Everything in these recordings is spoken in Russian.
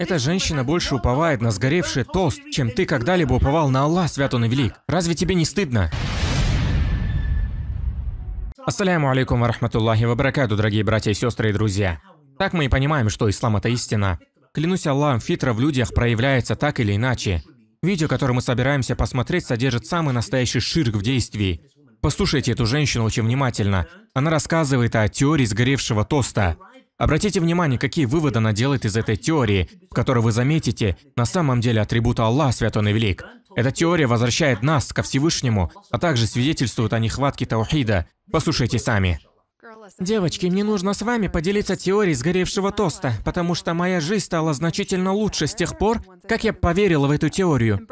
Эта женщина больше уповает на сгоревший тост, чем ты когда-либо уповал на Аллах, свят он и велик. Разве тебе не стыдно? Ассаляму алейкум варахматуллахи вабаракату, дорогие братья и сестры и друзья. Так мы и понимаем, что ислам – это истина. Клянусь Аллахом, фитра в людях проявляется так или иначе. Видео, которое мы собираемся посмотреть, содержит самый настоящий ширк в действии. Послушайте эту женщину очень внимательно. Она рассказывает о теории сгоревшего тоста. Обратите внимание, какие выводы она делает из этой теории, в которой вы заметите, на самом деле атрибут Аллах Святой и Велик. Эта теория возвращает нас ко Всевышнему, а также свидетельствует о нехватке Таухида. Послушайте сами. Девочки, мне нужно с вами поделиться теорией сгоревшего тоста, потому что моя жизнь стала значительно лучше с тех пор, как я поверила в эту теорию.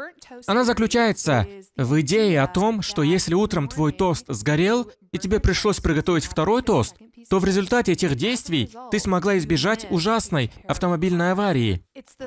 Она заключается в идее о том, что если утром твой тост сгорел, и тебе пришлось приготовить второй тост, то в результате этих действий ты смогла избежать ужасной автомобильной аварии.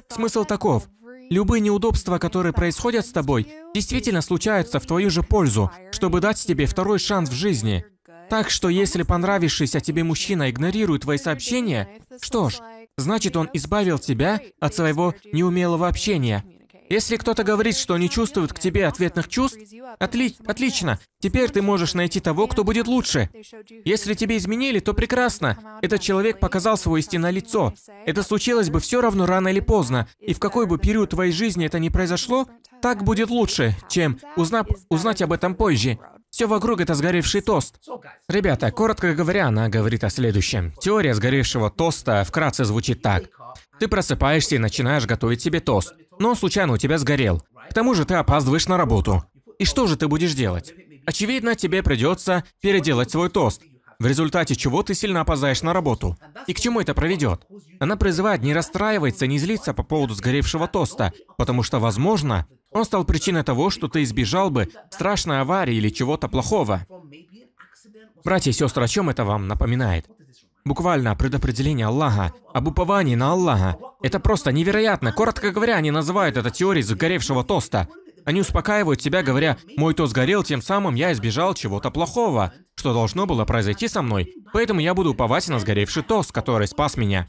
Смысл таков. Любые неудобства, которые происходят с тобой, действительно случаются в твою же пользу, чтобы дать тебе второй шанс в жизни. Так что если понравившийся тебе мужчина игнорирует твои сообщения, что ж, значит он избавил тебя от своего неумелого общения, если кто-то говорит, что не чувствует к тебе ответных чувств, отли отлично. Теперь ты можешь найти того, кто будет лучше. Если тебе изменили, то прекрасно. Этот человек показал свое истинное лицо. Это случилось бы все равно рано или поздно. И в какой бы период твоей жизни это не произошло, так будет лучше, чем узнав, узнать об этом позже. Все вокруг это сгоревший тост. Ребята, коротко говоря, она говорит о следующем. Теория сгоревшего тоста вкратце звучит так. Ты просыпаешься и начинаешь готовить себе тост но он случайно у тебя сгорел. К тому же ты опаздываешь на работу. И что же ты будешь делать? Очевидно, тебе придется переделать свой тост, в результате чего ты сильно опоздаешь на работу. И к чему это проведет? Она призывает не расстраиваться, не злиться по поводу сгоревшего тоста, потому что, возможно, он стал причиной того, что ты избежал бы страшной аварии или чего-то плохого. Братья и сестры, о чем это вам напоминает? Буквально предопределение Аллаха, об уповании на Аллаха. Это просто невероятно. Коротко говоря, они называют это теорией загоревшего тоста. Они успокаивают себя, говоря, мой тост горел, тем самым я избежал чего-то плохого, что должно было произойти со мной. Поэтому я буду уповать на сгоревший тост, который спас меня.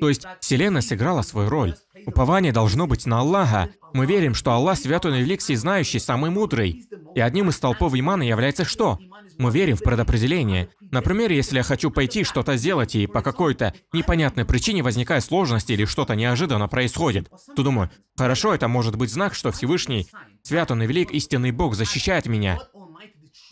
То есть, Вселенная сыграла свою роль. Упование должно быть на Аллаха. Мы верим, что Аллах Святой и Великий, знающий, самый мудрый. И одним из толпов имана является что? Мы верим в предопределение. Например, если я хочу пойти что-то сделать, и по какой-то непонятной причине возникает сложность или что-то неожиданно происходит, то думаю, хорошо, это может быть знак, что Всевышний, свят он и велик, истинный Бог защищает меня.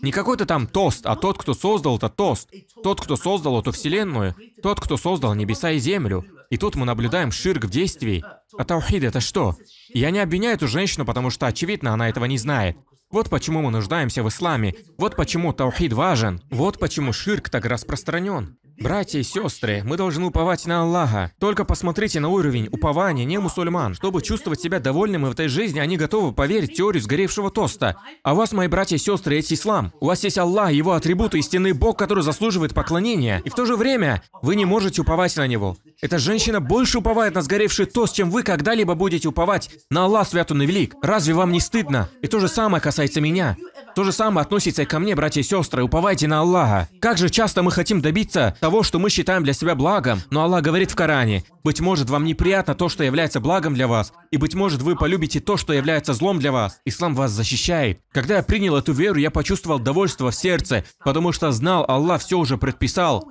Не какой-то там тост, а тот, кто создал этот тост. Тот, кто создал эту вселенную. Тот, кто создал небеса и землю. И тут мы наблюдаем ширк в действии. А таухид это что? Я не обвиняю эту женщину, потому что, очевидно, она этого не знает. Вот почему мы нуждаемся в исламе. Вот почему таухид важен. Вот почему ширк так распространен. Братья и сестры, мы должны уповать на Аллаха. Только посмотрите на уровень упования не мусульман. Чтобы чувствовать себя довольными в этой жизни, они готовы поверить в теорию сгоревшего тоста. А у вас, мои братья и сестры, есть ислам. У вас есть Аллах, его атрибуты, истинный Бог, который заслуживает поклонения. И в то же время вы не можете уповать на него. Эта женщина больше уповает на сгоревший тост, чем вы когда-либо будете уповать на Аллах Святун и Велик. Разве вам не стыдно? И то же самое касается меня. То же самое относится и ко мне, братья и сестры, уповайте на Аллаха. Как же часто мы хотим добиться того, что мы считаем для себя благом, но Аллах говорит в Коране, «Быть может, вам неприятно то, что является благом для вас, и, быть может, вы полюбите то, что является злом для вас. Ислам вас защищает». Когда я принял эту веру, я почувствовал довольство в сердце, потому что знал, Аллах все уже предписал.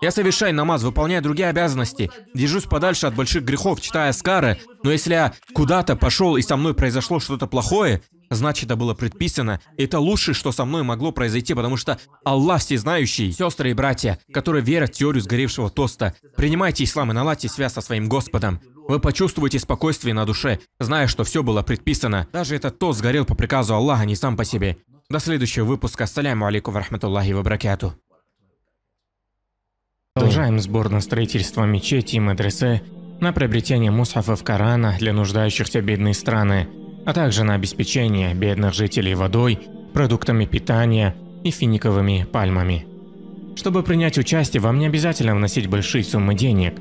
Я совершаю намаз, выполняю другие обязанности, держусь подальше от больших грехов, читая скары, но если я куда-то пошел и со мной произошло что-то плохое, значит, это было предписано. Это лучшее, что со мной могло произойти, потому что Аллах всезнающий, сестры и братья, которые верят в теорию сгоревшего тоста, принимайте ислам и наладьте связь со своим Господом. Вы почувствуете спокойствие на душе, зная, что все было предписано. Даже этот тост сгорел по приказу Аллаха, не сам по себе. До следующего выпуска. Ассаляму алейкум варахматуллахи вабракату. Продолжаем сбор на строительство мечети и мадресе, на приобретение мусафов Корана для нуждающихся бедной страны, а также на обеспечение бедных жителей водой, продуктами питания и финиковыми пальмами. Чтобы принять участие, вам не обязательно вносить большие суммы денег.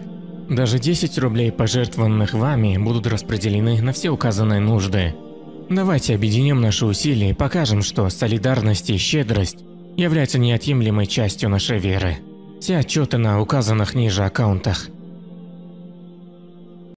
Даже 10 рублей, пожертвованных вами, будут распределены на все указанные нужды. Давайте объединим наши усилия и покажем, что солидарность и щедрость являются неотъемлемой частью нашей веры. Все отчеты на указанных ниже аккаунтах.